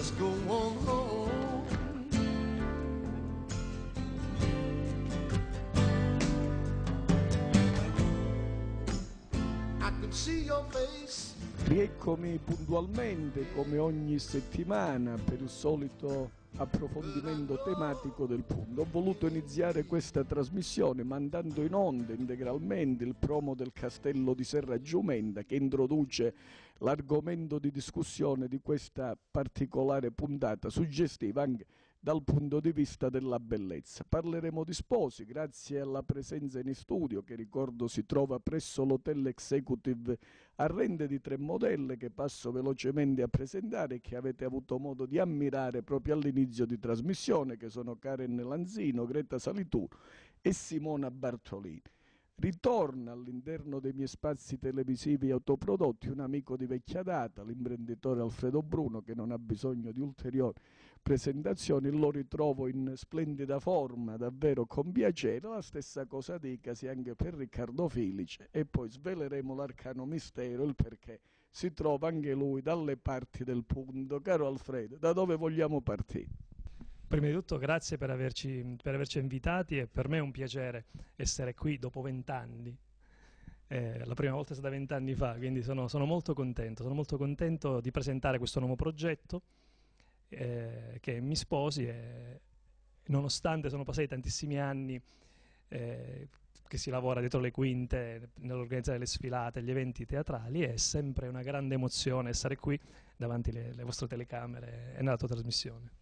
Let's go on home. eccomi puntualmente come ogni settimana per il solito approfondimento tematico del punto. Ho voluto iniziare questa trasmissione mandando in onda integralmente il promo del Castello di Serra Giumenta che introduce l'argomento di discussione di questa particolare puntata suggestiva anche dal punto di vista della bellezza. Parleremo di sposi, grazie alla presenza in studio che ricordo si trova presso l'Hotel Executive a Rende di tre modelle che passo velocemente a presentare e che avete avuto modo di ammirare proprio all'inizio di trasmissione, che sono Karen Lanzino, Greta Salitù e Simona Bartolini. Ritorna all'interno dei miei spazi televisivi autoprodotti un amico di vecchia data, l'imprenditore Alfredo Bruno, che non ha bisogno di ulteriori presentazioni, lo ritrovo in splendida forma, davvero con piacere, la stessa cosa dicasi anche per Riccardo Filice e poi sveleremo l'arcano mistero, il perché si trova anche lui dalle parti del punto. Caro Alfredo, da dove vogliamo partire? Prima di tutto grazie per averci, per averci invitati è per me un piacere essere qui dopo vent'anni. Eh, la prima volta è stata vent'anni fa, quindi sono, sono, molto contento. Sono molto contento di presentare questo nuovo progetto eh, che mi sposi e nonostante sono passati tantissimi anni eh, che si lavora dietro le quinte nell'organizzare le sfilate, gli eventi teatrali, è sempre una grande emozione essere qui davanti alle vostre telecamere e nella tua trasmissione.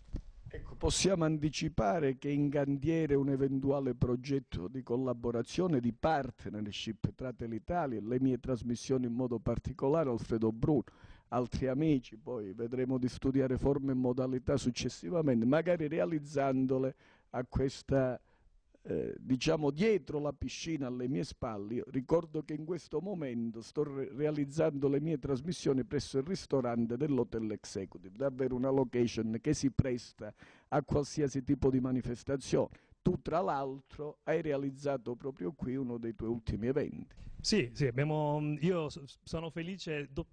Ecco, possiamo anticipare che in cantiere un eventuale progetto di collaborazione, di partnership tra l'Italia e le mie trasmissioni in modo particolare, Alfredo Bruno, altri amici, poi vedremo di studiare forme e modalità successivamente, magari realizzandole a questa eh, diciamo dietro la piscina alle mie spalle, ricordo che in questo momento sto re realizzando le mie trasmissioni presso il ristorante dell'Hotel Executive, davvero una location che si presta a qualsiasi tipo di manifestazione. Tu tra l'altro hai realizzato proprio qui uno dei tuoi ultimi eventi. Sì, sì, abbiamo, io sono felice, do,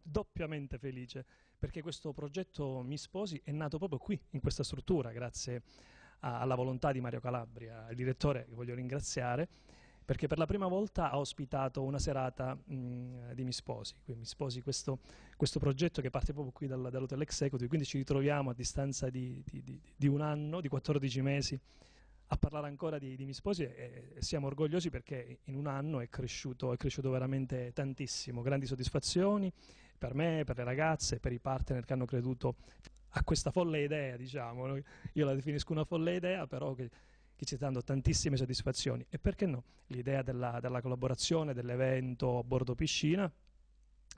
doppiamente felice, perché questo progetto Mi Sposi è nato proprio qui, in questa struttura, grazie a a, alla volontà di Mario Calabria, il direttore che voglio ringraziare, perché per la prima volta ha ospitato una serata mh, di Mi Sposi. Mi Sposi questo, questo, progetto che parte proprio qui dal, dall'Hotel Executive, quindi ci ritroviamo a distanza di, di, di, di, un anno, di 14 mesi, a parlare ancora di, Mi Sposi e, e, siamo orgogliosi perché in un anno è cresciuto, è cresciuto veramente tantissimo, grandi soddisfazioni per me, per le ragazze, per i partner che hanno creduto a questa folle idea, diciamo, io la definisco una folle idea, però che, che ci sta dando tantissime soddisfazioni. E perché no? L'idea della, della collaborazione, dell'evento a bordo piscina,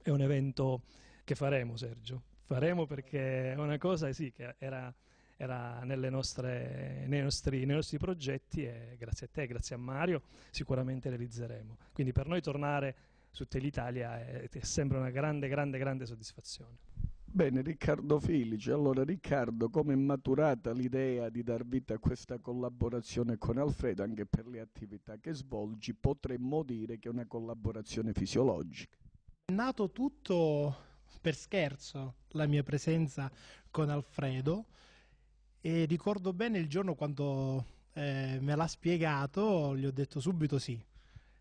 è un evento che faremo, Sergio. Faremo perché è una cosa sì, che era, era nostre, nei, nostri, nei, nostri, progetti e grazie a te, grazie a Mario, sicuramente realizzeremo. Quindi per noi tornare su Telitalia è, è sempre una grande, grande, grande soddisfazione. Bene, Riccardo Filici, Allora, Riccardo, come è maturata l'idea di dar vita a questa collaborazione con Alfredo anche per le attività che svolgi? Potremmo dire che è una collaborazione fisiologica. È nato tutto per scherzo la mia presenza con Alfredo e ricordo bene il giorno quando eh, me l'ha spiegato, gli ho detto subito sì.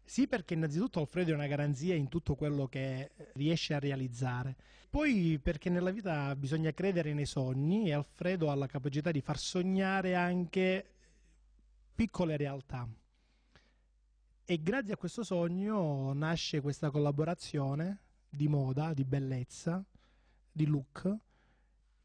Sì, perché innanzitutto Alfredo è una garanzia in tutto quello che riesce a realizzare. Poi perché nella vita bisogna credere nei sogni e Alfredo ha la capacità di far sognare anche piccole realtà. E grazie a questo sogno nasce questa collaborazione di moda, di bellezza, di look,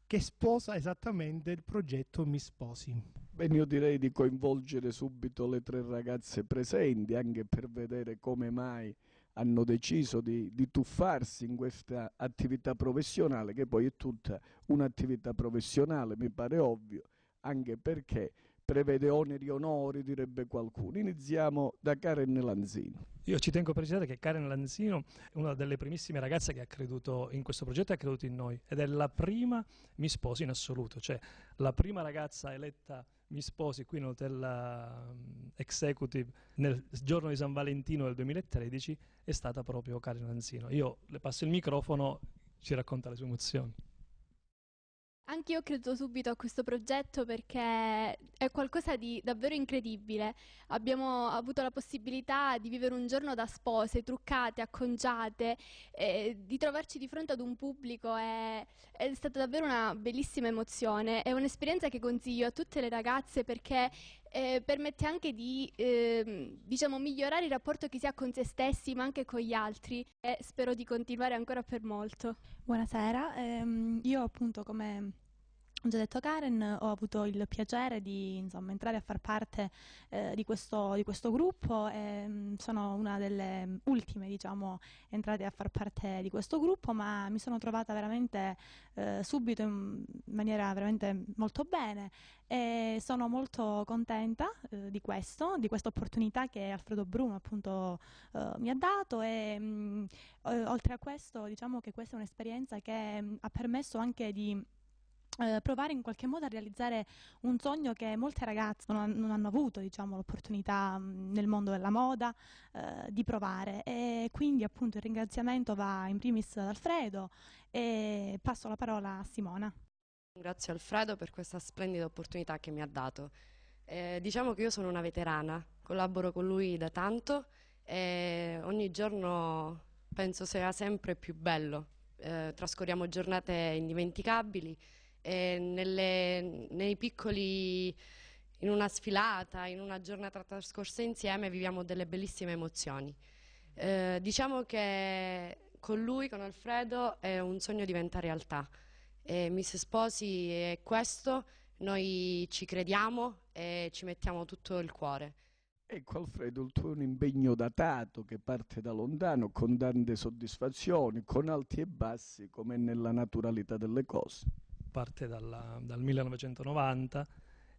che sposa esattamente il progetto Mi Sposi. Bene, io direi di coinvolgere subito le tre ragazze presenti, anche per vedere come mai hanno deciso di, di tuffarsi in questa attività professionale, che poi è tutta un'attività professionale, mi pare ovvio, anche perché prevede oneri e onori, direbbe qualcuno. Iniziamo da Karen Lanzino. Io ci tengo a precisare che Karen Lanzino è una delle primissime ragazze che ha creduto in questo progetto e ha creduto in noi ed è la prima mi sposo in assoluto, cioè la prima ragazza eletta mi sposi qui in hotel ehm, executive nel giorno di San Valentino del 2013 è stata proprio Karin Anzino. Io le passo il microfono, ci racconta le sue emozioni. Anch'io credo subito a questo progetto perché è qualcosa di davvero incredibile. Abbiamo avuto la possibilità di vivere un giorno da spose, truccate, acconciate, eh, di trovarci di fronte ad un pubblico è, è stata davvero una bellissima emozione. È un'esperienza che consiglio a tutte le ragazze perché eh, permette anche di eh, diciamo, migliorare il rapporto che si ha con se stessi ma anche con gli altri e spero di continuare ancora per molto. Buonasera, ehm, io appunto come ho già detto Karen, ho avuto il piacere di insomma, entrare a far parte eh, di, questo, di, questo, gruppo e mm, sono una delle mm, ultime diciamo, entrate a far parte di questo gruppo, ma mi sono trovata veramente eh, subito in maniera veramente molto bene e sono molto contenta eh, di questo, di questa opportunità che Alfredo Bruno appunto eh, mi ha dato e mh, mm, eh, oltre a questo diciamo che questa è un'esperienza che mh, ha permesso anche di eh, provare in qualche modo a realizzare un sogno che molte ragazze non, non hanno avuto diciamo, l'opportunità mm, nel mondo della moda eh, di provare e quindi appunto il ringraziamento va in primis ad Alfredo e passo la parola a Simona. Ringrazio Alfredo per questa splendida opportunità che mi ha dato. Eh, diciamo che io sono una veterana, collaboro con lui da tanto e ogni giorno penso sia sempre più bello. Eh, trascorriamo giornate indimenticabili eh, nelle, nei piccoli, in una sfilata, in una giornata trascorsa insieme viviamo delle bellissime emozioni. Eh, diciamo che con lui, con Alfredo, è un sogno diventa realtà. E Miss Sposi è questo, noi ci crediamo e ci mettiamo tutto il cuore. Ecco Alfredo, il tuo è un impegno datato che parte da lontano con tante soddisfazioni, con alti e bassi come nella naturalità delle cose parte dalla, dal 1990,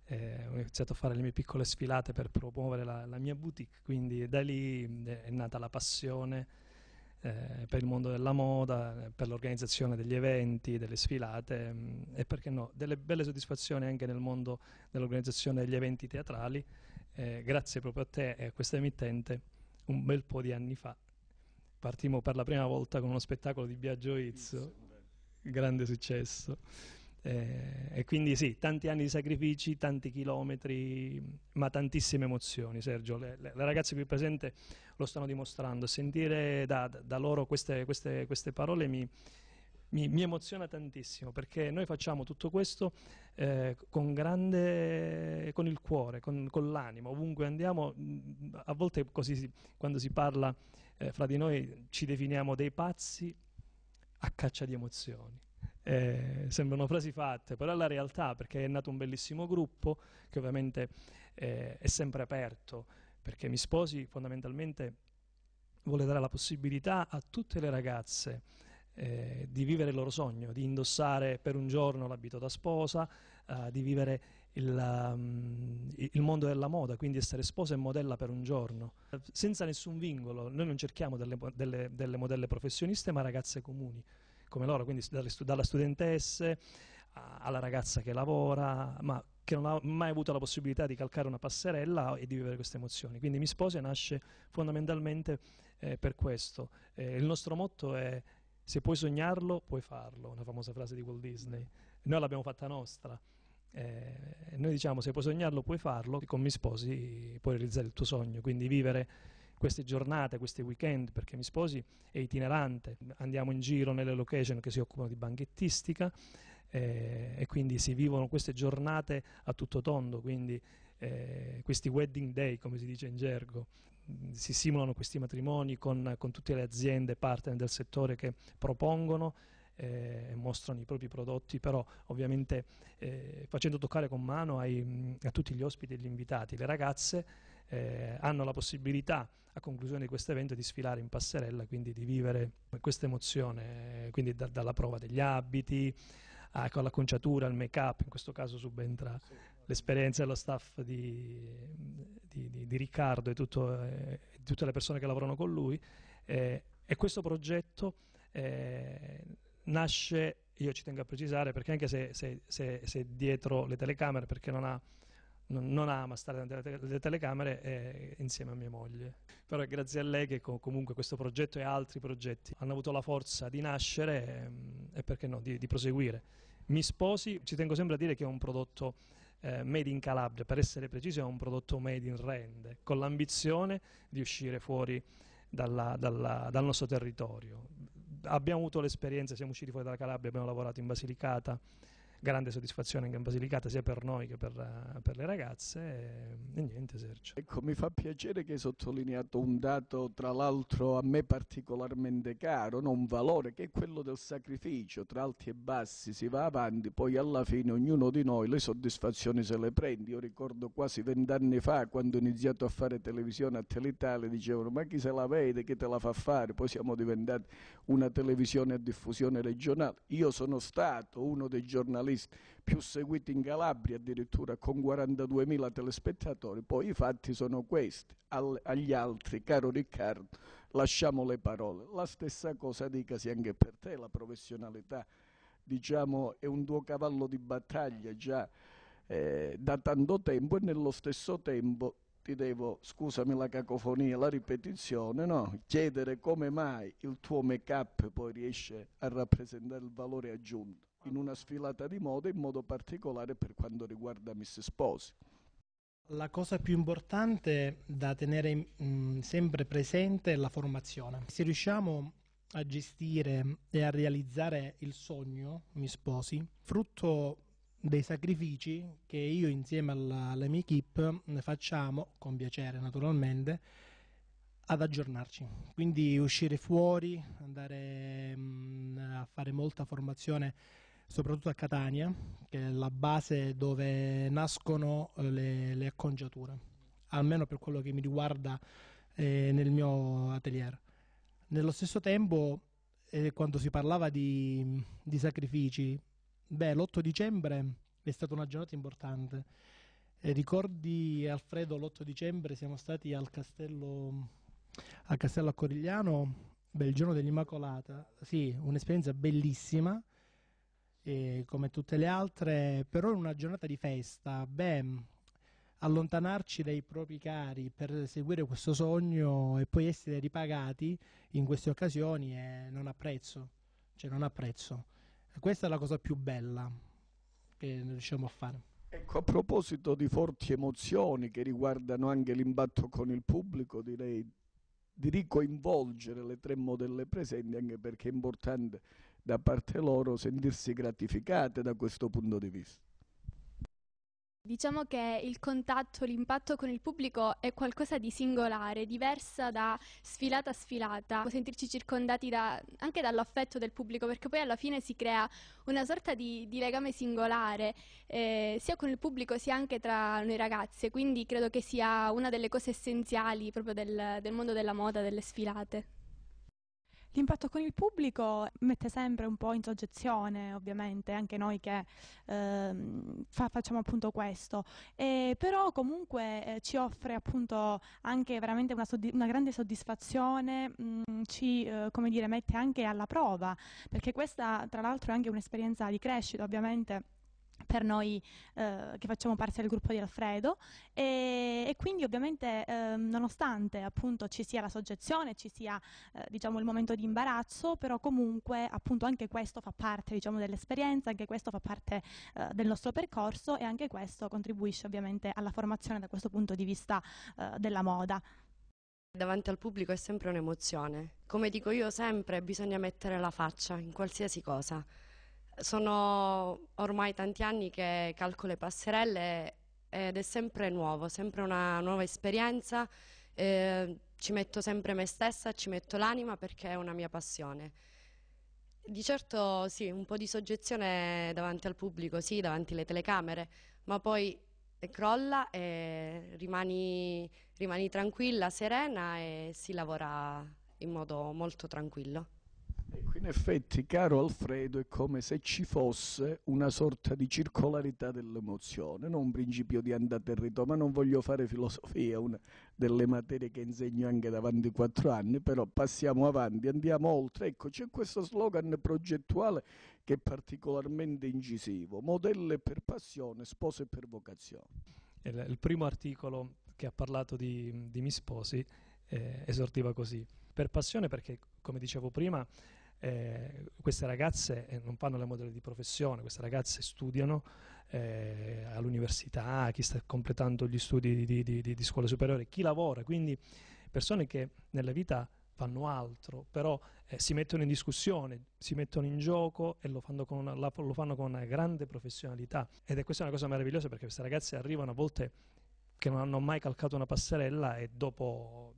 eh, ho iniziato a fare le mie piccole sfilate per promuovere la, la mia boutique, quindi da lì eh, è nata la passione eh, per il mondo della moda, eh, per l'organizzazione degli eventi, delle sfilate mh, mm, e perché no, delle belle soddisfazioni anche nel mondo dell'organizzazione degli eventi teatrali, eh, grazie proprio a te e a questa emittente un bel po' di anni fa. Partimo per la prima volta con uno spettacolo di Biagio Izzo, grande successo. Eh, e quindi sì, tanti anni di sacrifici, tanti chilometri, ma tantissime emozioni, Sergio. Le, le, le ragazze qui presenti lo stanno dimostrando. Sentire da, da loro queste, queste, queste parole mi, mi, mi, emoziona tantissimo perché noi facciamo tutto questo eh, con grande con il cuore, con, con l'animo, ovunque andiamo, a volte così si, quando si parla eh, fra di noi ci definiamo dei pazzi a caccia di emozioni eh, sembrano frasi fatte, però è la realtà perché è nato un bellissimo gruppo che ovviamente eh, è sempre aperto, perché Mi Sposi fondamentalmente vuole dare la possibilità a tutte le ragazze eh, di vivere il loro sogno, di indossare per un giorno l'abito da sposa, eh, di vivere il, um, il, mondo della moda, quindi essere sposa e modella per un giorno, senza nessun vincolo. Noi non cerchiamo delle, delle, delle modelle professioniste, ma ragazze comuni come loro, quindi dalla studentesse alla ragazza che lavora, ma che non ha mai avuto la possibilità di calcare una passerella e di vivere queste emozioni. Quindi Mi Sposa nasce fondamentalmente eh, per questo. Eh, il nostro motto è se puoi sognarlo, puoi farlo, una famosa frase di Walt Disney. Noi l'abbiamo fatta nostra. Eh, noi diciamo se puoi sognarlo, puoi farlo, e con Mi Sposi puoi realizzare il tuo sogno, quindi vivere queste giornate, questi weekend, perché mi sposi è itinerante, andiamo in giro nelle location che si occupano di banchettistica eh, e quindi si vivono queste giornate a tutto tondo, quindi eh, questi wedding day, come si dice in gergo, mm, si simulano questi matrimoni con, con tutte le aziende partner del settore che propongono eh, e mostrano i propri prodotti, però ovviamente eh, facendo toccare con mano ai, mm, a tutti gli ospiti e gli invitati, le ragazze eh, hanno la possibilità a conclusione di questo evento di sfilare in passerella, quindi di vivere questa emozione, quindi da, dalla prova degli abiti, a, con l'acconciatura, make-up, in questo caso subentra sì. l'esperienza dello staff di, di, di, di Riccardo e tutto, eh, tutte le persone che lavorano con lui. Eh, e questo progetto eh, nasce, io ci tengo a precisare, perché anche se, è dietro le telecamere, perché non ha non, ama stare davanti alle telecamere eh, insieme a mia moglie. Però è grazie a lei che comunque questo progetto e altri progetti hanno avuto la forza di nascere e, ehm, e perché no, di, di proseguire. Mi sposi, ci tengo sempre a dire che è un prodotto eh, made in Calabria, per essere precisi è un prodotto made in Rende, con l'ambizione di uscire fuori dalla, dalla, dal nostro territorio. Abbiamo avuto l'esperienza, siamo usciti fuori dalla Calabria, abbiamo lavorato in Basilicata, grande soddisfazione anche in Basilicata sia per noi che per, eh, per le ragazze e, e, niente Sergio. Ecco mi fa piacere che hai sottolineato un dato tra l'altro a me particolarmente caro, no? un valore che è quello del sacrificio, tra alti e bassi si va avanti, poi alla fine ognuno di noi le soddisfazioni se le prende, io ricordo quasi vent'anni fa quando ho iniziato a fare televisione a Telitalia dicevano ma chi se la vede, chi te la fa fare, poi siamo diventati una televisione a diffusione regionale, io sono stato uno dei giornalisti giornalisti più seguiti in Calabria addirittura con 42.000 telespettatori, poi i fatti sono questi, Al, agli altri, caro Riccardo, lasciamo le parole. La stessa cosa dicasi anche per te, la professionalità diciamo, è un tuo cavallo di battaglia già eh, da tanto tempo e nello stesso tempo ti devo, scusami la cacofonia, la ripetizione, no? chiedere come mai il tuo make-up poi riesce a rappresentare il valore aggiunto in una sfilata di moda, in modo particolare per quanto riguarda Miss Sposi. La cosa più importante da tenere mh, mm, sempre presente è la formazione. Se riusciamo a gestire e a realizzare il sogno Mi Sposi, frutto dei sacrifici che io insieme alla, alla mia equip facciamo, con piacere naturalmente, ad aggiornarci. Quindi uscire fuori, andare mh, mm, a fare molta formazione soprattutto a Catania, che è la base dove nascono eh, le, le acconciature, almeno per quello che mi riguarda eh, nel mio atelier. Nello stesso tempo, eh, quando si parlava di, di sacrifici, beh, l'8 dicembre è stata una giornata importante. Eh, ricordi Alfredo l'8 dicembre siamo stati al castello a Castello Corigliano beh, il giorno dell'Immacolata sì un'esperienza bellissima eh, come tutte le altre, però in una giornata di festa, beh, allontanarci dai propri cari per seguire questo sogno e poi essere ripagati in queste occasioni eh, non ha prezzo, cioè non ha prezzo. Questa è la cosa più bella che riusciamo a fare. Ecco, a proposito di forti emozioni che riguardano anche l'impatto con il pubblico, direi di ricoinvolgere le tre modelle presenti anche perché è importante da parte loro sentirsi gratificate da questo punto di vista. Diciamo che il contatto, l'impatto con il pubblico è qualcosa di singolare, diversa da sfilata a sfilata, sentirci circondati da, anche dall'affetto del pubblico, perché poi alla fine si crea una sorta di, di legame singolare, eh, sia con il pubblico sia anche tra noi ragazze, quindi credo che sia una delle cose essenziali proprio del, del mondo della moda, delle sfilate. L'impatto con il pubblico mette sempre un po' in soggezione, ovviamente, anche noi che ehm, fa, facciamo appunto questo, e, però comunque eh, ci offre appunto anche veramente una, soddisf- una grande soddisfazione, mh, mm, ci eh, come dire, mette anche alla prova, perché questa tra l'altro è anche un'esperienza di crescita, ovviamente per noi eh, che facciamo parte del gruppo di Alfredo e, e quindi ovviamente eh, nonostante appunto ci sia la soggezione, ci sia eh, diciamo il momento di imbarazzo, però comunque appunto anche questo fa parte diciamo dell'esperienza, anche questo fa parte eh, del nostro percorso e anche questo contribuisce ovviamente alla formazione da questo punto di vista eh, della moda. Davanti al pubblico è sempre un'emozione. Come dico io sempre, bisogna mettere la faccia in qualsiasi cosa. Sono ormai tanti anni che calco le passerelle ed è sempre nuovo, sempre una nuova esperienza. Eh, ci metto sempre me stessa, ci metto l'anima perché è una mia passione. Di certo sì, un po' di soggezione davanti al pubblico, sì, davanti alle telecamere, ma poi crolla e rimani, rimani tranquilla, serena e si lavora in modo molto tranquillo in effetti, caro Alfredo, è come se ci fosse una sorta di circolarità dell'emozione, non un principio di andata e ritorno, ma non voglio fare filosofia, una delle materie che insegno anche davanti ai quattro anni, però passiamo avanti, andiamo oltre. Ecco, c'è questo slogan progettuale che è particolarmente incisivo, modelle per passione, spose per vocazione. Il, il primo articolo che ha parlato di, di Mi Sposi eh, esortiva così. Per passione perché, come dicevo prima, eh, queste ragazze eh, non fanno le modelle di professione, queste ragazze studiano eh, all'università, chi sta completando gli studi di, di, di, di scuola superiore, chi lavora, quindi persone che nella vita fanno altro, però eh, si mettono in discussione, si mettono in gioco e lo fanno, con una, la, lo fanno con una grande professionalità. Ed è questa una cosa meravigliosa perché queste ragazze arrivano a volte che non hanno mai calcato una passerella e dopo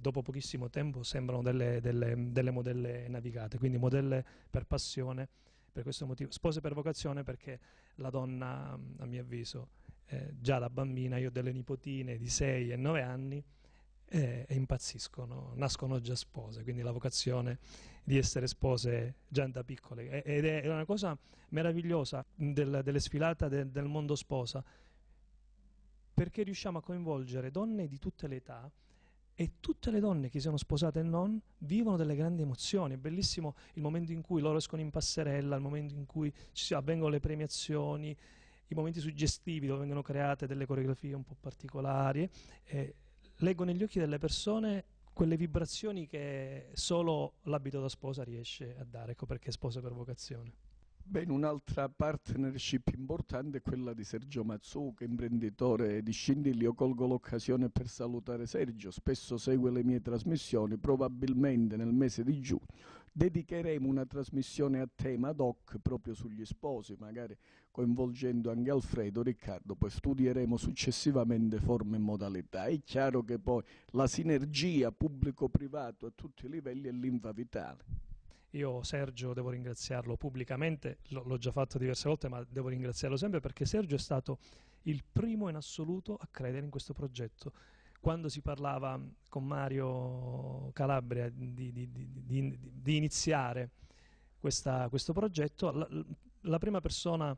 dopo pochissimo tempo sembrano delle, delle, delle modelle navigate, quindi modelle per passione, per questo motivo, spose per vocazione perché la donna, a mio avviso, eh, già da bambina, io ho delle nipotine di 6 e 9 anni, eh, e, impazziscono, nascono già spose, quindi la vocazione di essere spose già da piccole. ed è una cosa meravigliosa del, delle sfilate del, del mondo sposa, perché riusciamo a coinvolgere donne di tutte le età e tutte le donne che siano sposate e non vivono delle grandi emozioni. È bellissimo il momento in cui loro escono in passerella, il momento in cui ci avvengono le premiazioni, i momenti suggestivi dove vengono create delle coreografie un po' particolari. Eh, leggo negli occhi delle persone quelle vibrazioni che solo l'abito da sposa riesce a dare, ecco perché sposa per vocazione. Bene, un'altra partnership importante è quella di Sergio Mazzucca, imprenditore di Scindilli. Io colgo l'occasione per salutare Sergio, spesso segue le mie trasmissioni, probabilmente nel mese di giugno dedicheremo una trasmissione a tema ad hoc proprio sugli sposi, magari coinvolgendo anche Alfredo, Riccardo, poi studieremo successivamente forme e modalità. È chiaro che poi la sinergia pubblico-privato a tutti i livelli è l'infa vitale. Io Sergio devo ringraziarlo pubblicamente, l- l'ho già fatto diverse volte, ma devo ringraziarlo sempre perché Sergio è stato il primo in assoluto a credere in questo progetto. Quando si parlava con Mario Calabria di, di, di, di iniziare questa, questo progetto, la, la prima persona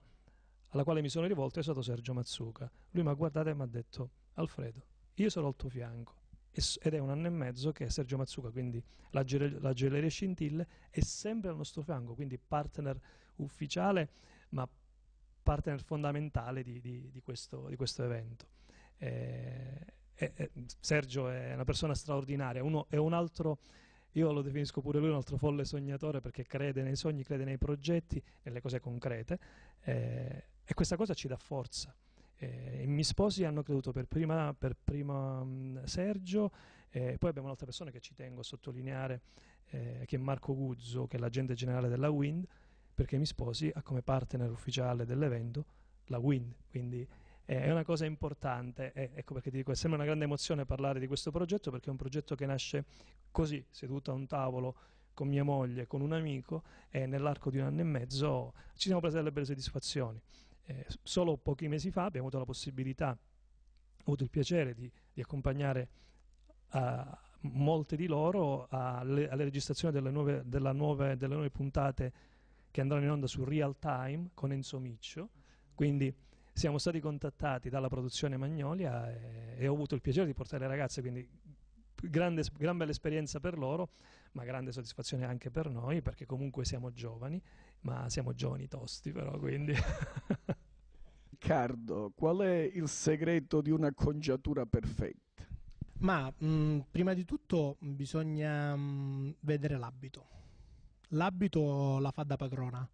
alla quale mi sono rivolto è stato Sergio Mazzuca. Lui mi ha guardato e mi ha detto Alfredo, io sarò al tuo fianco, ed è un anno e mezzo che Sergio Mazzuca, quindi la, la Geleria Scintille, è sempre al nostro fianco, quindi partner ufficiale ma partner fondamentale di, di, di, questo, di questo, evento. Eh, eh, eh, Sergio è una persona straordinaria, uno, è un altro, io lo definisco pure lui un altro folle sognatore perché crede nei sogni, crede nei progetti, nelle cose concrete eh, e questa cosa ci dà forza. Eh, I miei sposi hanno creduto per prima, per prima mh, mm, Sergio, eh, poi abbiamo un'altra persona che ci tengo a sottolineare, eh, che è Marco Guzzo, che è l'agente generale della WIND, perché mi sposi ha come partner ufficiale dell'evento la WIND, quindi eh, è una cosa importante, eh, ecco perché ti dico, è sempre una grande emozione parlare di questo progetto, perché è un progetto che nasce così, seduto a un tavolo con mia moglie, con un amico, e nell'arco di un anno e mezzo ci siamo presi delle belle soddisfazioni. Eh, solo pochi mesi fa abbiamo avuto la possibilità, ho avuto il piacere di, di accompagnare a molte di loro alle, alle registrazioni delle nuove, nuove, delle nuove, puntate che andranno in onda su Real Time con Enzo Miccio. Quindi siamo stati contattati dalla produzione Magnolia e, e ho avuto il piacere di portare le ragazze, quindi grande, gran bella esperienza per loro ma grande soddisfazione anche per noi perché comunque siamo giovani, ma siamo giovani tosti però quindi... Riccardo, qual è il segreto di una congiatura perfetta? Ma mh, mm, prima di tutto bisogna mh, mm, vedere l'abito. L'abito la fa da padrona,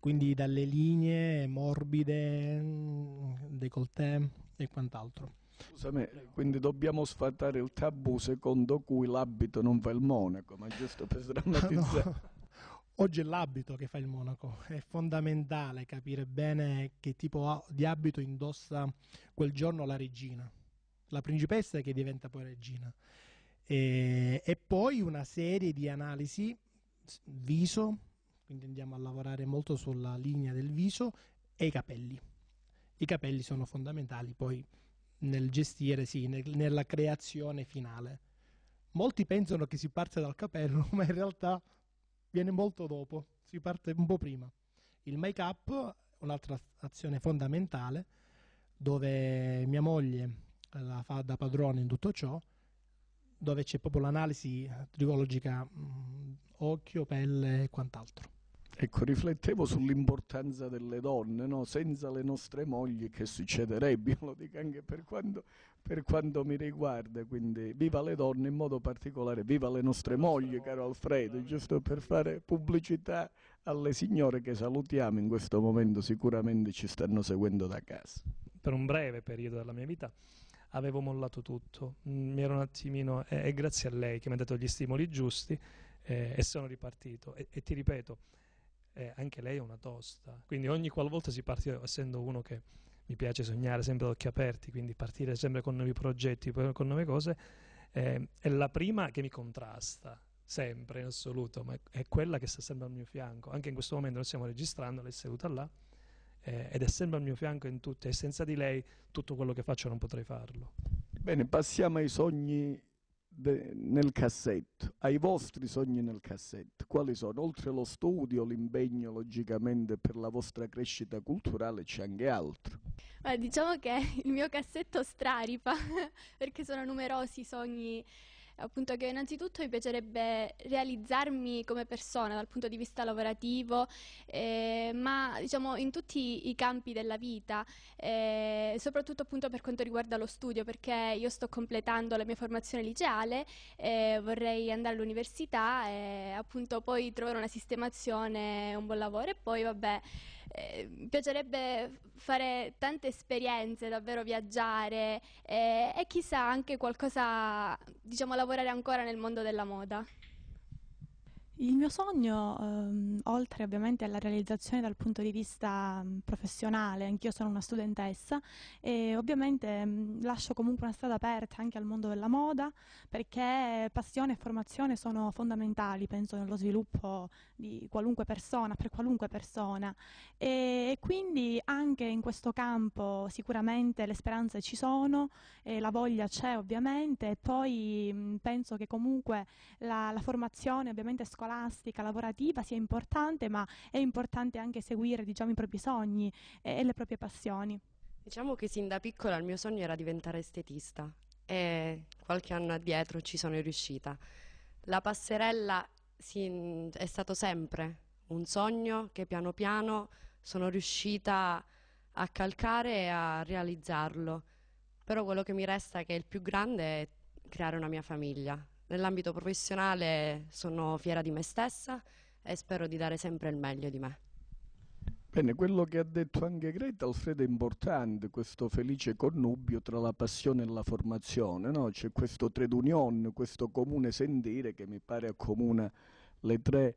quindi dalle linee morbide, mm, décolleté e quant'altro. Scusami, quindi dobbiamo sfatare il tabù secondo cui l'abito non fa il monaco, ma giusto per drammatizzare. No. Oggi è l'abito che fa il monaco, è fondamentale capire bene che tipo di abito indossa quel giorno la regina, la principessa che diventa poi regina. E, e poi una serie di analisi viso, quindi andiamo a lavorare molto sulla linea del viso e i capelli. I capelli sono fondamentali, poi nel gestire, sì, nel, nella creazione finale. Molti pensano che si parte dal capello, ma in realtà viene molto dopo, si parte un po' prima. Il make-up, un'altra azione fondamentale, dove mia moglie la fa da padrone in tutto ciò, dove c'è proprio l'analisi eh, trigologica, mm, occhio, pelle e quant'altro. Ecco, riflettevo sull'importanza delle donne, no? senza le nostre mogli che succederebbe, lo dico anche per quanto, per quanto, mi riguarda, quindi viva le donne in modo particolare, viva le nostre mogli, caro Alfredo, giusto per fare pubblicità alle signore che salutiamo in questo momento, sicuramente ci stanno seguendo da casa. Per un breve periodo della mia vita avevo mollato tutto, mi ero un attimino, e grazie a lei che mi ha dato gli stimoli giusti, eh, e sono ripartito. e, e ti ripeto, eh, anche lei è una tosta. Quindi ogni qualvolta si parte, essendo uno che mi piace sognare sempre ad occhi aperti, quindi partire sempre con nuovi progetti, con nuove cose, eh, è la prima che mi contrasta, sempre in assoluto, ma è quella che sta sempre al mio fianco. Anche in questo momento noi stiamo registrando, lei è seduta là, eh, ed è sempre al mio fianco in tutte, e senza di lei tutto quello che faccio non potrei farlo. Bene, passiamo ai sogni de, nel cassetto, ai vostri sogni nel cassetto, quali sono? Oltre allo studio, l'impegno logicamente per la vostra crescita culturale c'è anche altro. Beh, diciamo che il mio cassetto straripa perché sono numerosi i sogni appunto che innanzitutto mi piacerebbe realizzarmi come persona dal punto di vista lavorativo, eh, ma diciamo in tutti i campi della vita, eh, soprattutto appunto per quanto riguarda lo studio, perché io sto completando la mia formazione liceale, eh, vorrei andare all'università e appunto poi trovare una sistemazione, un buon lavoro e poi vabbè eh, mi piacerebbe fare tante esperienze, davvero viaggiare eh, e chissà anche qualcosa, diciamo lavorare ancora nel mondo della moda. Il mio sogno, ehm, oltre ovviamente alla realizzazione dal punto di vista mh, mm, professionale, anch'io sono una studentessa e ovviamente mh, mm, lascio comunque una strada aperta anche al mondo della moda perché passione e formazione sono fondamentali, penso, nello sviluppo di qualunque persona, per qualunque persona e, e quindi anche in questo campo sicuramente le speranze ci sono, la voglia c'è ovviamente e poi mh, mm, penso che comunque la, la formazione ovviamente scolastica scolastica, lavorativa sia importante, ma è importante anche seguire diciamo, i propri sogni e, e le proprie passioni. Diciamo che sin da piccola il mio sogno era diventare estetista e qualche anno addietro ci sono riuscita. La passerella si, è stato sempre un sogno che piano piano sono riuscita a calcare e a realizzarlo. Però quello che mi resta che è il più grande è creare una mia famiglia, Nell'ambito professionale sono fiera di me stessa e spero di dare sempre il meglio di me. Bene, quello che ha detto anche Greta, Alfredo, è importante, questo felice connubio tra la passione e la formazione, no? c'è questo trade union, questo comune sentire che mi pare accomuna le tre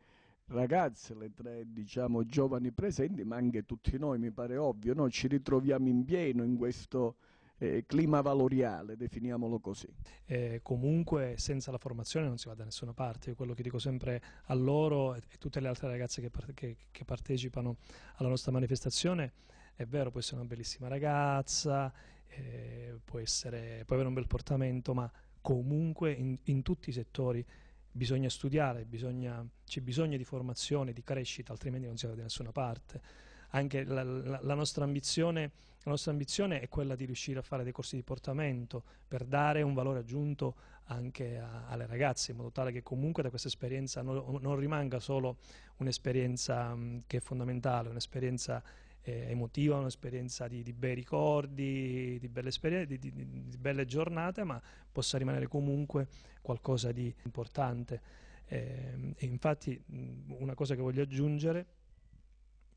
ragazze, le tre diciamo, giovani presenti, ma anche tutti noi, mi pare ovvio, no? ci ritroviamo in pieno in questo eh, clima valoriale, definiamolo così. Eh, comunque senza la formazione non si va da nessuna parte, quello che dico sempre a loro e a tutte le altre ragazze che, che, che partecipano alla nostra manifestazione, è vero, può essere una bellissima ragazza, eh, può, essere, può, avere un bel portamento, ma comunque in, in tutti i settori bisogna studiare, bisogna, c'è bisogno di formazione, di crescita, altrimenti non si va da nessuna parte anche la, la, la, nostra ambizione, la, nostra ambizione, è quella di riuscire a fare dei corsi di portamento per dare un valore aggiunto anche a, alle ragazze, in modo tale che comunque da questa esperienza no, non rimanga solo un'esperienza mm, che è fondamentale, un'esperienza eh, emotiva, un'esperienza di, di, bei ricordi, di belle, di, di belle giornate, ma possa rimanere comunque qualcosa di importante. Eh, infatti mm, una cosa che voglio aggiungere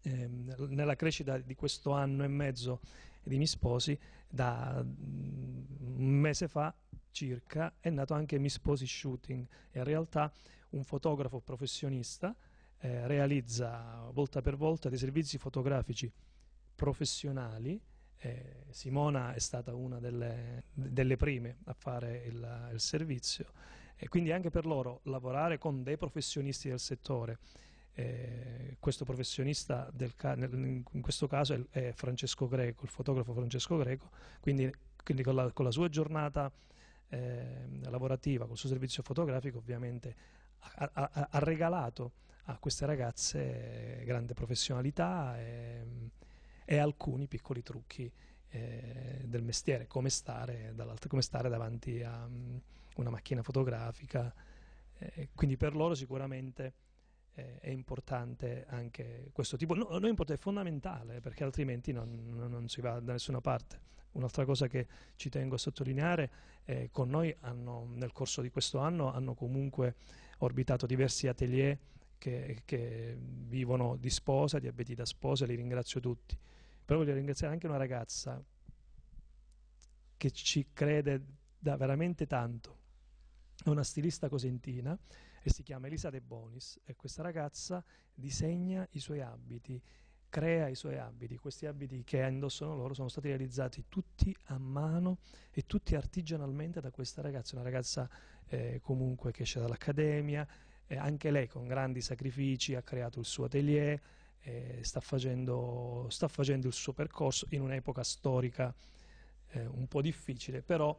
Ehm, nella crescita di questo anno e mezzo di Mi Sposi, da mm, un mese fa circa, è nato anche Mi Sposi Shooting. in realtà un fotografo professionista eh, realizza volta per volta dei servizi fotografici professionali. Eh, Simona è stata una delle, delle prime a fare il, il servizio e quindi anche per loro lavorare con dei professionisti del settore eh, questo professionista ca- nel, in questo caso è, è, Francesco Greco, il fotografo Francesco Greco, quindi, quindi con, la, con, la, sua giornata eh, lavorativa, col suo servizio fotografico ovviamente ha, ha, ha regalato a queste ragazze eh, grande professionalità e, ehm, e alcuni piccoli trucchi eh, del mestiere, come stare, come stare davanti a um, una macchina fotografica. Eh, quindi per loro sicuramente è importante anche questo tipo, no, non è importante, è fondamentale perché altrimenti non, non, si va da nessuna parte. Un'altra cosa che ci tengo a sottolineare, eh, con noi hanno, nel corso di questo anno hanno comunque orbitato diversi atelier che, che vivono di sposa, di abeti da sposa, li ringrazio tutti. Però voglio ringraziare anche una ragazza che ci crede da veramente tanto, è una stilista cosentina e si chiama Elisa De Bonis e questa ragazza disegna i suoi abiti, crea i suoi abiti, questi abiti che indossano loro sono stati realizzati tutti a mano e tutti artigianalmente da questa ragazza, una ragazza eh, comunque che esce dall'accademia, eh, anche lei con grandi sacrifici ha creato il suo atelier, eh, sta, facendo, sta, facendo, il suo percorso in un'epoca storica eh, un po' difficile, però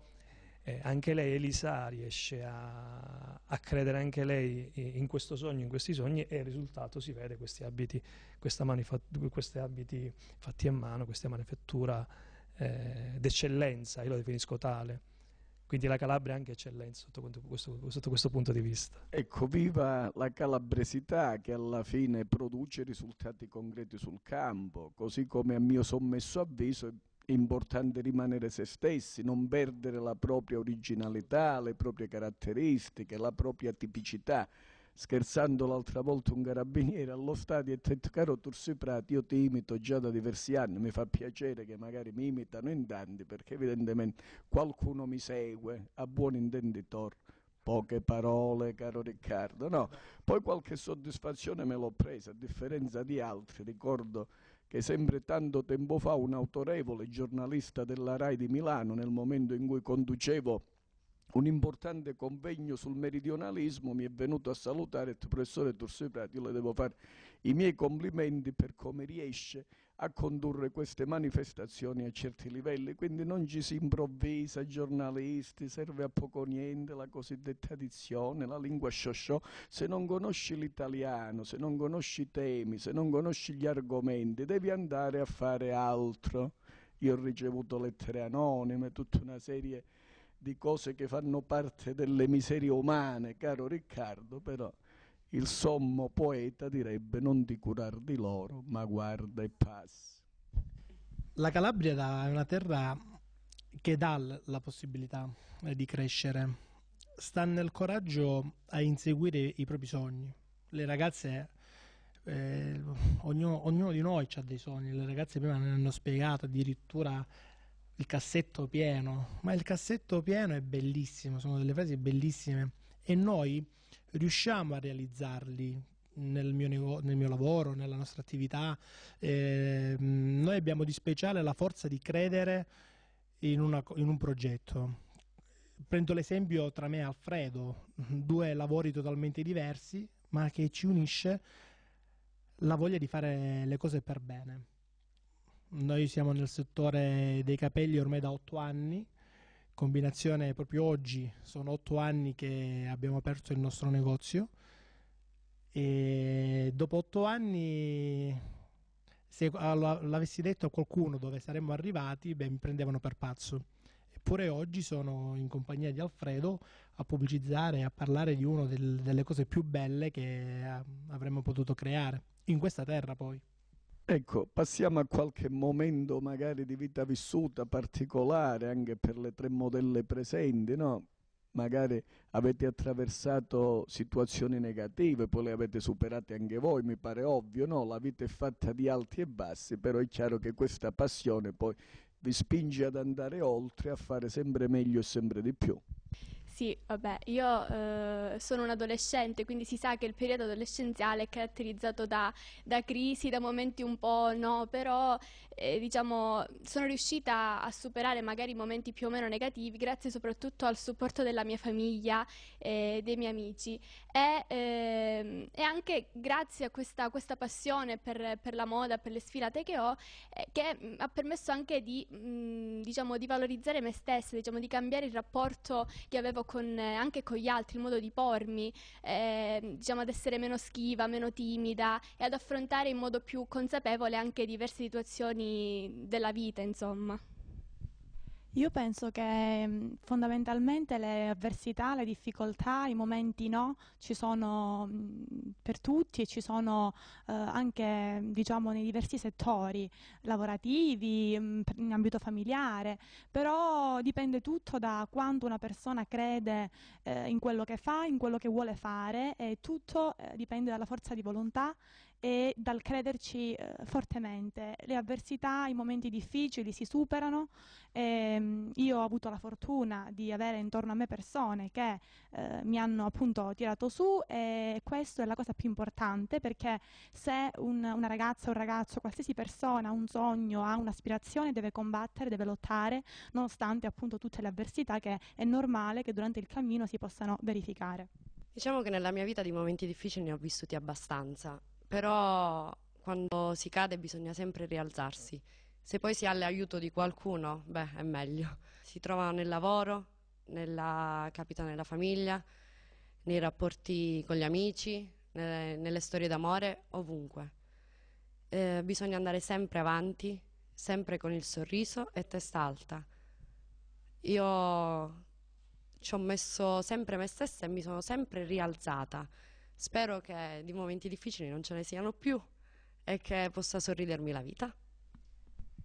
eh, anche lei, Elisa, riesce a, a, credere anche lei in questo sogno, in questi sogni e il risultato si vede, questi abiti, questi abiti fatti a mano, questa manifattura eh, d'eccellenza, io lo definisco tale. Quindi la Calabria è anche eccellenza sotto questo, sotto questo, punto di vista. Ecco, viva la calabresità che alla fine produce risultati concreti sul campo, così come a mio sommesso avviso importante rimanere se stessi, non perdere la propria originalità, le proprie caratteristiche, la propria tipicità. Scherzando l'altra volta un carabiniere allo stadio e ha detto caro Tursi Prati io ti imito già da diversi anni, mi fa piacere che magari mi imitano in tanti perché evidentemente qualcuno mi segue a buon intenditor poche parole, caro Riccardo. No, poi qualche soddisfazione me l'ho presa, a differenza di altri. Ricordo che sempre tanto tempo fa un autorevole giornalista della RAI di Milano, nel momento in cui conducevo un importante convegno sul meridionalismo, mi è venuto a salutare e il professore Tursi Prati, io le devo fare i miei complimenti per come riesce a condurre queste manifestazioni a certi livelli, quindi non ci si improvvisa giornalisti, serve a poco niente la cosiddetta edizione, la lingua sciosciò, se non conosci l'italiano, se non conosci i temi, se non conosci gli argomenti, devi andare a fare altro. Io ho ricevuto lettere anonime, tutta una serie di cose che fanno parte delle miserie umane, caro Riccardo, però il sommo poeta direbbe non ti curar di loro, ma guarda e passa. La Calabria è una terra che dà la possibilità eh, di crescere, sta nel coraggio a inseguire i propri sogni. Le ragazze, eh, ognuno, ognuno, di noi ha dei sogni, le ragazze prima ne hanno spiegato addirittura il cassetto pieno, ma il cassetto pieno è bellissimo, sono delle frasi bellissime e noi riusciamo a realizzarli nel mio, nel mio, lavoro, nella nostra attività. Eh, noi abbiamo di speciale la forza di credere in, una, in un progetto. Prendo l'esempio tra me e Alfredo, due lavori totalmente diversi, ma che ci unisce la voglia di fare le cose per bene. Noi siamo nel settore dei capelli ormai da otto anni combinazione proprio oggi, sono otto anni che abbiamo aperto il nostro negozio e dopo otto anni se l'avessi detto a qualcuno dove saremmo arrivati, beh, mi prendevano per pazzo. Eppure oggi sono in compagnia di Alfredo a pubblicizzare e a parlare di una del, delle cose più belle che eh, avremmo potuto creare, in questa terra poi. Ecco, passiamo a qualche momento magari di vita vissuta particolare anche per le tre modelle presenti, no? Magari avete attraversato situazioni negative, poi le avete superate anche voi, mi pare ovvio, no? La vita è fatta di alti e bassi, però è chiaro che questa passione poi vi spinge ad andare oltre, a fare sempre meglio e sempre di più. Sì, vabbè, io eh, sono un adolescente, quindi si sa che il periodo adolescenziale è caratterizzato da, da crisi, da momenti un po' no, però eh, diciamo sono riuscita a superare magari momenti più o meno negativi grazie soprattutto al supporto della mia famiglia e eh, dei miei amici e, ehm, e anche grazie a questa, questa passione per, per, la moda, per le sfilate che ho, eh, che mm, ha permesso anche di, mh, mm, diciamo, di valorizzare me stessa, diciamo, di cambiare il rapporto che avevo con con, eh, anche con gli altri, il modo di pormi, eh, diciamo ad essere meno schiva, meno timida e ad affrontare in modo più consapevole anche diverse situazioni della vita, insomma. Io penso che mm, fondamentalmente le avversità, le difficoltà, i momenti no ci sono mm, per tutti e ci sono eh, anche diciamo, nei diversi settori lavorativi, mm, in ambito familiare, però dipende tutto da quanto una persona crede eh, in quello che fa, in quello che vuole fare e tutto eh, dipende dalla forza di volontà e dal crederci eh, fortemente. Le avversità, i momenti difficili si superano. Ehm, io ho avuto la fortuna di avere intorno a me persone che eh, mi hanno appunto tirato su e questa è la cosa più importante perché se un, una ragazza, un ragazzo, qualsiasi persona ha un sogno, ha un'aspirazione, deve combattere, deve lottare, nonostante appunto tutte le avversità che è normale che durante il cammino si possano verificare. Diciamo che nella mia vita di momenti difficili ne ho vissuti abbastanza però quando si cade bisogna sempre rialzarsi. Se poi si ha l'aiuto di qualcuno, beh, è meglio. Si trova nel lavoro, nella, capita nella famiglia, nei rapporti con gli amici, nelle, nelle storie d'amore, ovunque. Eh, bisogna andare sempre avanti, sempre con il sorriso e testa alta. Io ci ho messo sempre me stessa e mi sono sempre rialzata. Spero che di momenti difficili non ce ne siano più e che possa sorridermi la vita.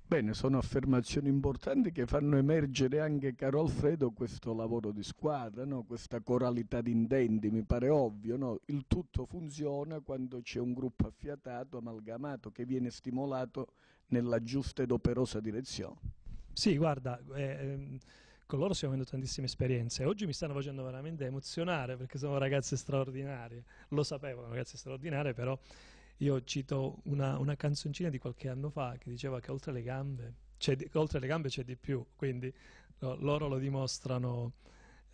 Bene, sono affermazioni importanti che fanno emergere anche, caro Alfredo, questo lavoro di squadra, no? questa coralità di intenti, mi pare ovvio. No? Il tutto funziona quando c'è un gruppo affiatato, amalgamato, che viene stimolato nella giusta ed operosa direzione. Sì, guarda, eh, ehm, con loro stiamo avendo tantissime esperienze e oggi mi stanno facendo veramente emozionare perché sono ragazze straordinarie, lo sapevano ragazze straordinarie, però io cito una, una canzoncina di qualche anno fa che diceva che oltre le gambe c'è di, oltre le gambe c'è di più, quindi no, loro lo dimostrano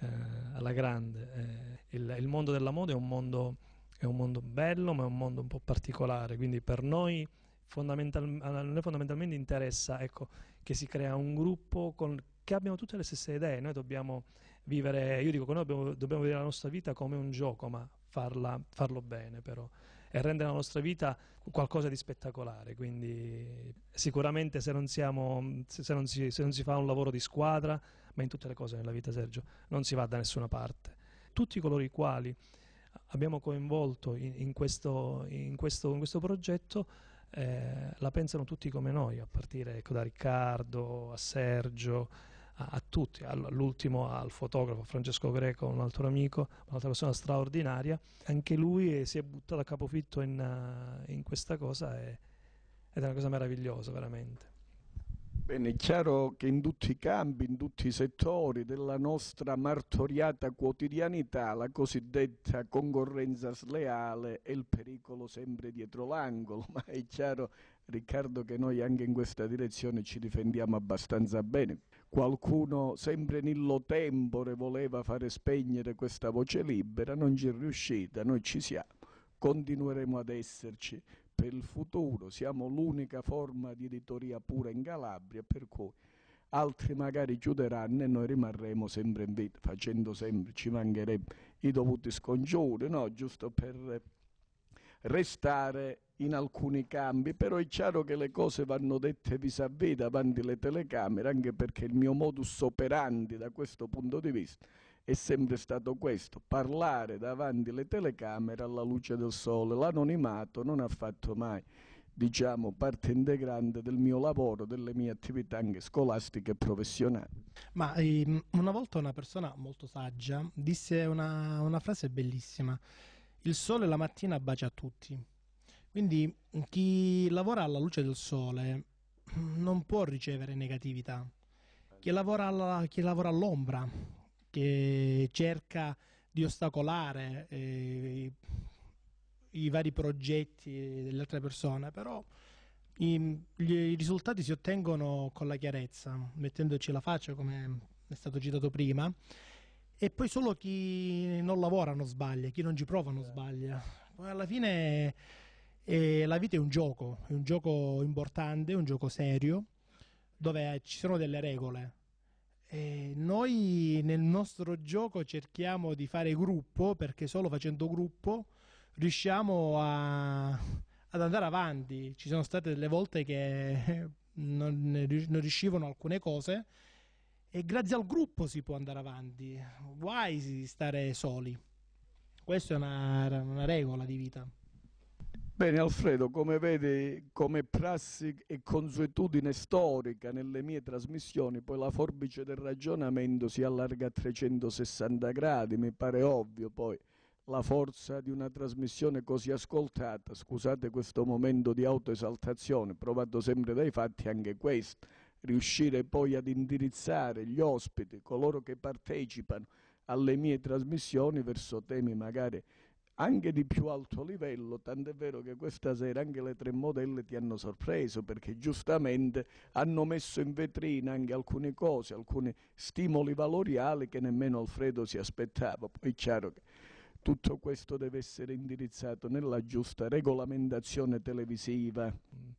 eh, alla grande. Eh, il, il, mondo della moda è un mondo, è un mondo bello ma è un mondo un po' particolare, quindi per noi fondamental- fondamentalmente interessa ecco, che si crea un gruppo con, che abbiamo tutte le stesse idee, noi dobbiamo vivere, io dico che noi dobbiamo, dobbiamo vivere la nostra vita come un gioco, ma farla, farlo bene però e rendere la nostra vita qualcosa di spettacolare, quindi sicuramente se non, siamo, se non, si, se non si fa un lavoro di squadra, ma in tutte le cose nella vita Sergio, non si va da nessuna parte. Tutti coloro i quali abbiamo coinvolto in, in, questo, in, questo, in questo, progetto eh, la pensano tutti come noi, a partire ecco, da Riccardo, a Sergio, a, a tutti, all'ultimo al fotografo Francesco Greco, un altro amico, un'altra persona straordinaria, anche lui eh, si è buttato a capofitto in, eh, in questa cosa e, ed è una cosa meravigliosa veramente. Bene, è chiaro che in tutti i campi, in tutti i settori della nostra martoriata quotidianità, la cosiddetta concorrenza sleale è il pericolo sempre dietro l'angolo, ma è chiaro Riccardo che noi anche in questa direzione ci difendiamo abbastanza bene. Qualcuno sempre nillo tempore voleva fare spegnere questa voce libera, non ci è riuscita, noi ci siamo, continueremo ad esserci per il futuro, siamo l'unica forma di editoria pura in Calabria, per cui altri magari chiuderanno e noi rimarremo sempre in vita, facendo sempre, ci mancherebbe i dovuti scongiuri, no? giusto per restare in alcuni campi, però è chiaro che le cose vanno dette vis-à-vis davanti alle telecamere, anche perché il mio modus operandi da questo punto di vista è sempre stato questo, parlare davanti alle telecamere alla luce del sole. L'anonimato non ha fatto mai diciamo, parte integrante del mio lavoro, delle mie attività anche scolastiche e professionali. Ma ehm, una volta una persona molto saggia disse una, una frase bellissima, il sole la mattina bacia tutti. Quindi chi lavora alla luce del sole non può ricevere negatività. Chi lavora, alla, chi lavora all'ombra, che cerca di ostacolare eh, i, i, vari progetti delle altre persone, però i, i risultati si ottengono con la chiarezza, mettendoci la faccia come è stato citato prima. E poi solo chi non lavora non sbaglia, chi non ci prova non certo. sbaglia. Poi alla fine e la vita è un gioco, è un gioco importante, un gioco serio, dove ci sono delle regole. E noi nel nostro gioco cerchiamo di fare gruppo perché solo facendo gruppo riusciamo a, ad andare avanti. Ci sono state delle volte che non, non riuscivano alcune cose e grazie al gruppo si può andare avanti. Guai stare soli. Questa è una, una regola di vita. Bene Alfredo, come vedi, come prassi e consuetudine storica nelle mie trasmissioni, poi la forbice del ragionamento si allarga a 360 gradi, mi pare ovvio poi la forza di una trasmissione così ascoltata, scusate questo momento di autoesaltazione, provato sempre dai fatti anche questo, riuscire poi ad indirizzare gli ospiti, coloro che partecipano alle mie trasmissioni verso temi magari anche di più alto livello, tant'è vero che questa sera anche le tre modelle ti hanno sorpreso perché giustamente hanno messo in vetrina anche alcune cose, alcuni stimoli valoriali che nemmeno Alfredo si aspettava. Poi è chiaro che tutto questo deve essere indirizzato nella giusta regolamentazione televisiva. Mm.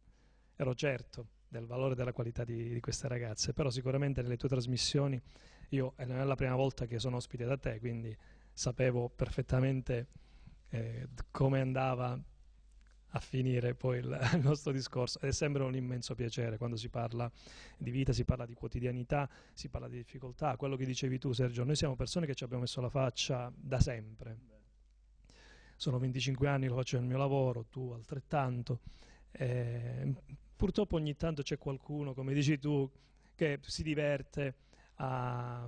Ero certo del valore e della qualità di, di, queste ragazze, però sicuramente nelle tue trasmissioni, io non è la prima volta che sono ospite da te, quindi sapevo perfettamente eh, come andava a finire poi il, il nostro discorso. Ed eh, è sempre un immenso piacere quando si parla di vita, si parla di quotidianità, si parla di difficoltà. Quello che dicevi tu, Sergio, noi siamo persone che ci abbiamo messo la faccia da sempre. Sono 25 anni, lo faccio nel mio lavoro, tu altrettanto. Eh, purtroppo ogni tanto c'è qualcuno, come dici tu, che si diverte a,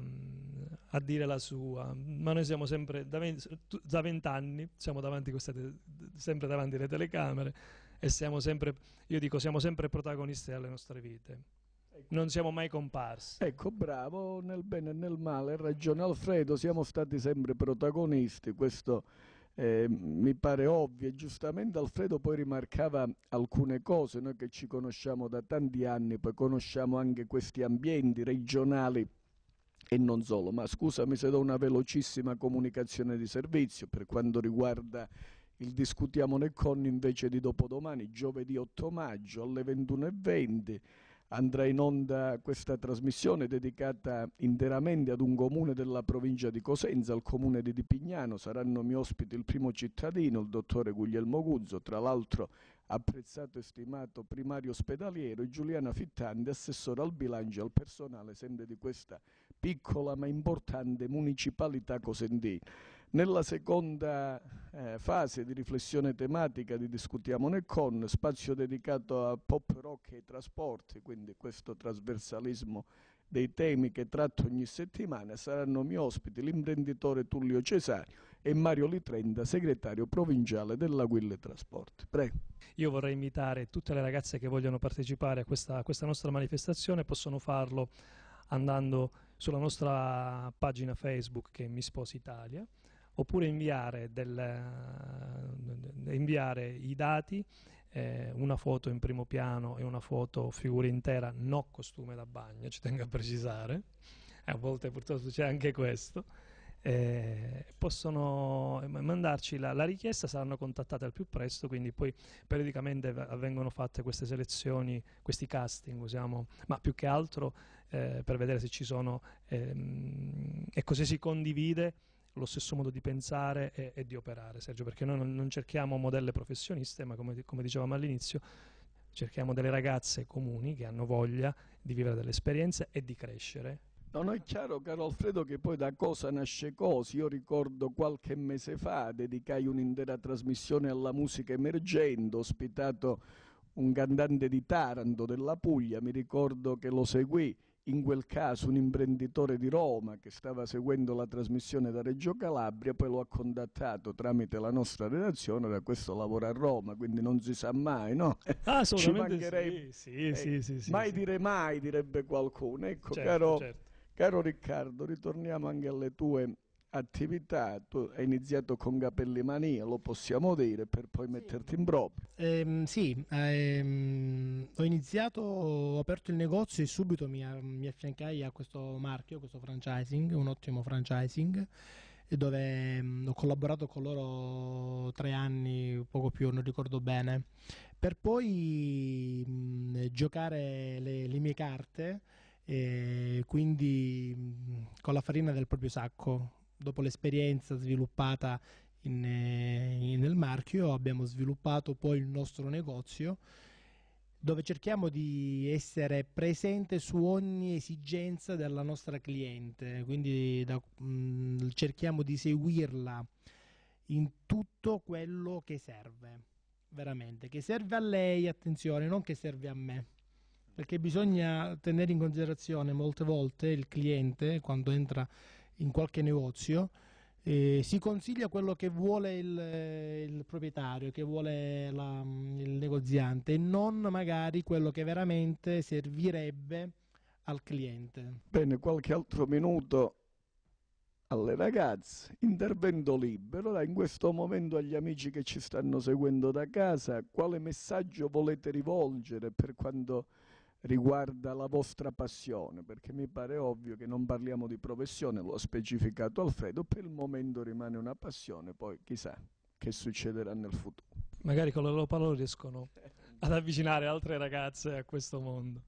a, dire la sua, ma noi siamo sempre da vent'anni, siamo davanti queste, sempre davanti alle telecamere e siamo sempre, io dico, siamo sempre protagonisti delle nostre vite. Ecco. Non siamo mai comparsi. Ecco, bravo, nel bene e nel male, ragione Alfredo, siamo stati sempre protagonisti, questo eh, mi pare ovvie. Giustamente Alfredo poi rimarcava alcune cose, noi che ci conosciamo da tanti anni, poi conosciamo anche questi ambienti regionali e non solo, ma scusami se do una velocissima comunicazione di servizio per quanto riguarda il discutiamo nel con invece di dopodomani, giovedì 8 maggio alle 21.20 andrà in onda questa trasmissione dedicata interamente ad un comune della provincia di Cosenza, il comune di Dipignano. Saranno mio ospite il primo cittadino, il dottore Guglielmo Guzzo, tra l'altro apprezzato e stimato primario ospedaliero, e Giuliana Fittandi, assessore al bilancio e al personale, sempre di questa piccola ma importante municipalità cosentina. Nella seconda eh, fase di riflessione tematica di Discutiamo nel con, spazio dedicato a pop rock e trasporti, quindi questo trasversalismo dei temi che tratto ogni settimana, saranno miei ospiti l'imprenditore Tullio Cesario e Mario Litrenda, segretario provinciale dell'Aquile Trasporti. Prego. Io vorrei invitare tutte le ragazze che vogliono partecipare a questa, a questa nostra manifestazione, possono farlo andando sulla nostra pagina Facebook che è Mi Sposi Italia oppure inviare, del, inviare i dati, eh, una foto in primo piano e una foto figura intera, no costume da bagno, ci tengo a precisare, a volte purtroppo succede anche questo. Eh, possono mandarci la, la, richiesta, saranno contattate al più presto, quindi poi periodicamente vengono fatte queste selezioni, questi casting, usiamo, ma più che altro eh, per vedere se ci sono ehm, e così si condivide lo stesso modo di pensare e, e di operare, Sergio, perché noi non, non cerchiamo modelle professioniste, ma come, come dicevamo all'inizio, cerchiamo delle ragazze comuni che hanno voglia di vivere delle esperienze e di crescere. Non è chiaro, caro Alfredo, che poi da cosa nasce cosa. Io ricordo qualche mese fa dedicai un'intera trasmissione alla musica emergendo, ospitato un cantante di Taranto, della Puglia, mi ricordo che lo seguì in quel caso un imprenditore di Roma che stava seguendo la trasmissione da Reggio Calabria, poi lo ha contattato tramite la nostra redazione, da questo lavora a Roma, quindi non si sa mai, no? Ah, assolutamente sì, eh, sì, sì, sì, Mai dire mai, direbbe qualcuno. Ecco, certo, caro, certo. caro Riccardo, ritorniamo anche alle tue attività tu hai iniziato con mania lo possiamo dire, per poi sì. metterti in proprio. Eh, sì, ehm, ho iniziato, ho aperto il negozio e subito mi, mi affiancai a questo marchio, questo franchising, un ottimo franchising dove ehm, ho collaborato con loro tre anni, poco più, non ricordo bene, per poi mh, giocare le, le mie carte e quindi con la farina del proprio sacco dopo l'esperienza sviluppata in, eh, in, nel marchio abbiamo sviluppato poi il nostro negozio dove cerchiamo di essere presente su ogni esigenza della nostra cliente, quindi da, mh, mm, cerchiamo di seguirla in tutto quello che serve, veramente, che serve a lei, attenzione, non che serve a me, perché bisogna tenere in considerazione molte volte il cliente quando entra in qualche negozio, eh, si consiglia quello che vuole il, eh, il proprietario, che vuole la, mm, il negoziante e non magari quello che veramente servirebbe al cliente. Bene, qualche altro minuto alle ragazze, intervento libero, in questo momento agli amici che ci stanno seguendo da casa, quale messaggio volete rivolgere per quanto riguarda la vostra passione, perché mi pare ovvio che non parliamo di professione, lo ha specificato Alfredo, per il momento rimane una passione, poi chissà che succederà nel futuro. Magari con la loro parola riescono ad avvicinare altre ragazze a questo mondo.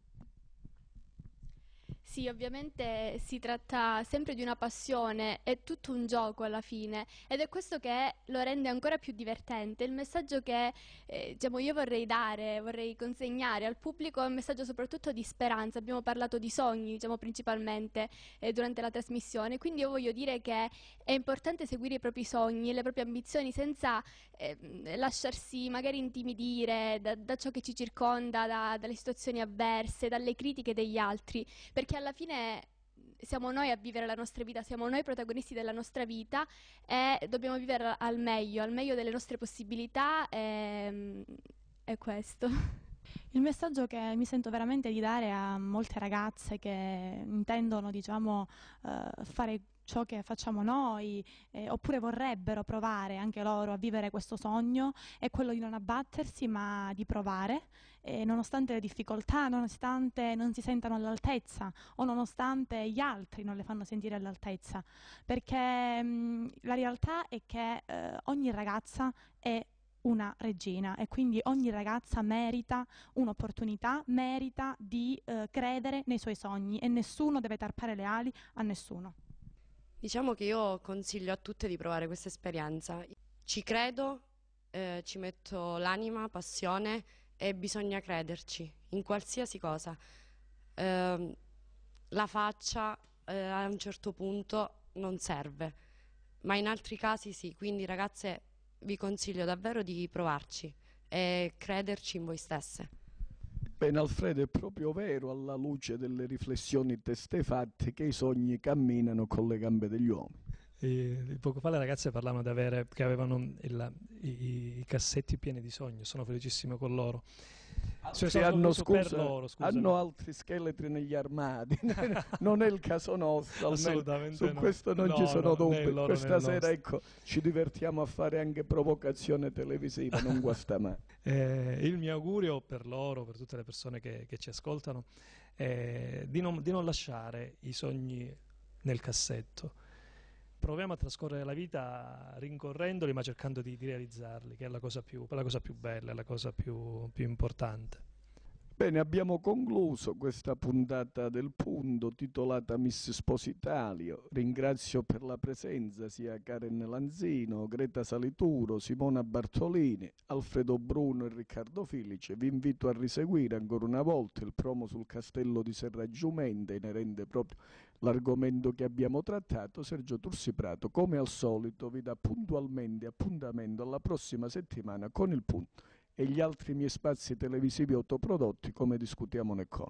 Sì, ovviamente si tratta sempre di una passione, è tutto un gioco alla fine ed è questo che lo rende ancora più divertente. Il messaggio che eh, diciamo, io vorrei dare, vorrei consegnare al pubblico è un messaggio soprattutto di speranza. Abbiamo parlato di sogni diciamo, principalmente eh, durante la trasmissione, quindi io voglio dire che è importante seguire i propri sogni, e le proprie ambizioni senza eh, lasciarsi magari intimidire da, da, ciò che ci circonda, da, dalle situazioni avverse, dalle critiche degli altri, perché alla fine siamo noi a vivere la nostra vita, siamo noi protagonisti della nostra vita e dobbiamo vivere al meglio, al meglio delle nostre possibilità e, ehm, è questo. Il messaggio che mi sento veramente di dare a molte ragazze che intendono diciamo, eh, fare ciò che facciamo noi, eh, oppure vorrebbero provare anche loro a vivere questo sogno, è quello di non abbattersi ma di provare, eh, nonostante le difficoltà, nonostante non si sentano all'altezza o nonostante gli altri non le fanno sentire all'altezza, perché mh, mm, la realtà è che eh, ogni ragazza è una regina e quindi ogni ragazza merita un'opportunità, merita di eh, credere nei suoi sogni e nessuno deve tarpare le ali a nessuno. Diciamo che io consiglio a tutte di provare questa esperienza. Ci credo, eh, ci metto l'anima, passione e bisogna crederci in qualsiasi cosa. Eh, la faccia eh, a un certo punto non serve, ma in altri casi sì, quindi ragazze vi consiglio davvero di provarci e crederci in voi stesse. Alfredo, è proprio vero, alla luce delle riflessioni teste fatte, che i sogni camminano con le gambe degli uomini. E poco fa le ragazze parlavano di avere, che avevano il, i, i, cassetti pieni di sogni, sono felicissimo con loro. Cioè, se hanno, scusa, loro, hanno altri scheletri negli armadi, non è il caso nostro. Assolutamente su no. questo non no, ci sono no, dubbi. Loro, Questa sera ecco, ci divertiamo a fare anche provocazione televisiva, non guasta mai. Eh, il mio augurio per loro, per tutte le persone che, che ci ascoltano, è di non, di non lasciare i sogni nel cassetto proviamo a trascorrere la vita rincorrendoli ma cercando di, di realizzarli, che è la cosa più, la cosa più bella, la cosa più, più importante. Bene, abbiamo concluso questa puntata del punto titolata Miss Spositalio. Ringrazio per la presenza sia Karen Lanzino, Greta Salituro, Simona Bartolini, Alfredo Bruno e Riccardo Filice. Vi invito a riseguire ancora una volta il promo sul castello di Serraggiumenta inerente proprio all'argomento che abbiamo trattato. Sergio Tursi Prato, come al solito, vi dà puntualmente appuntamento alla prossima settimana con il punto e gli altri miei spazi televisivi autoprodotti come discutiamo con.